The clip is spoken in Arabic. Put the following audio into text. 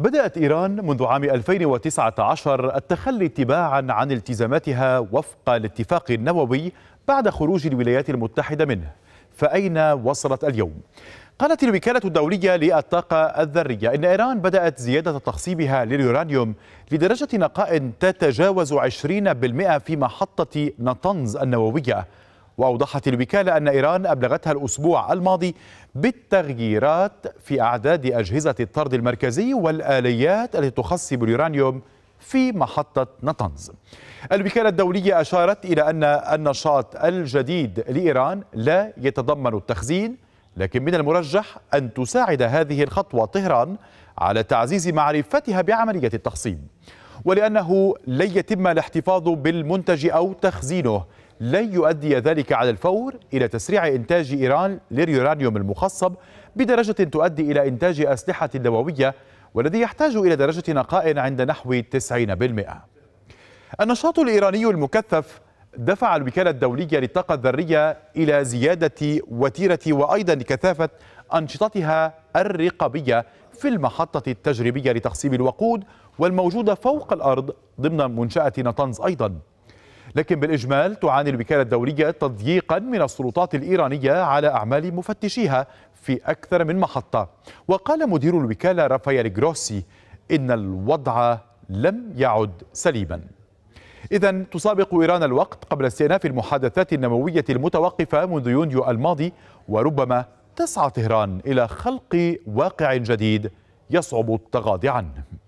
بدأت إيران منذ عام 2019 التخلي تباعا عن التزاماتها وفق الاتفاق النووي بعد خروج الولايات المتحدة منه فأين وصلت اليوم؟ قالت الوكالة الدولية للطاقة الذرية إن إيران بدأت زيادة تخصيبها لليورانيوم لدرجة نقاء تتجاوز 20% في محطة نطنز النووية وأوضحت الوكالة أن إيران أبلغتها الأسبوع الماضي بالتغييرات في أعداد أجهزة الطرد المركزي والآليات التي تخصب اليورانيوم في محطة نطنز الوكالة الدولية أشارت إلى أن النشاط الجديد لإيران لا يتضمن التخزين لكن من المرجح أن تساعد هذه الخطوة طهران على تعزيز معرفتها بعملية التخصيب ولأنه لن يتم الاحتفاظ بالمنتج أو تخزينه لن يؤدي ذلك على الفور إلى تسريع إنتاج إيران لليورانيوم المخصب بدرجة تؤدي إلى إنتاج أسلحة نووية والذي يحتاج إلى درجة نقاء عند نحو 90% النشاط الإيراني المكثف دفع الوكالة الدولية للطاقة الذرية إلى زيادة وتيرة وأيضا كثافة أنشطتها الرقابية في المحطة التجريبية لتخصيب الوقود والموجودة فوق الأرض ضمن منشأة نطنز أيضاً لكن بالإجمال تعاني الوكالة الدولية تضييقا من السلطات الإيرانية على أعمال مفتشيها في أكثر من محطة وقال مدير الوكالة رافائيل جروسي إن الوضع لم يعد سليما إذا تسابق إيران الوقت قبل استئناف المحادثات النموية المتوقفة منذ يونيو الماضي وربما تسعى طهران إلى خلق واقع جديد يصعب التغاضي عنه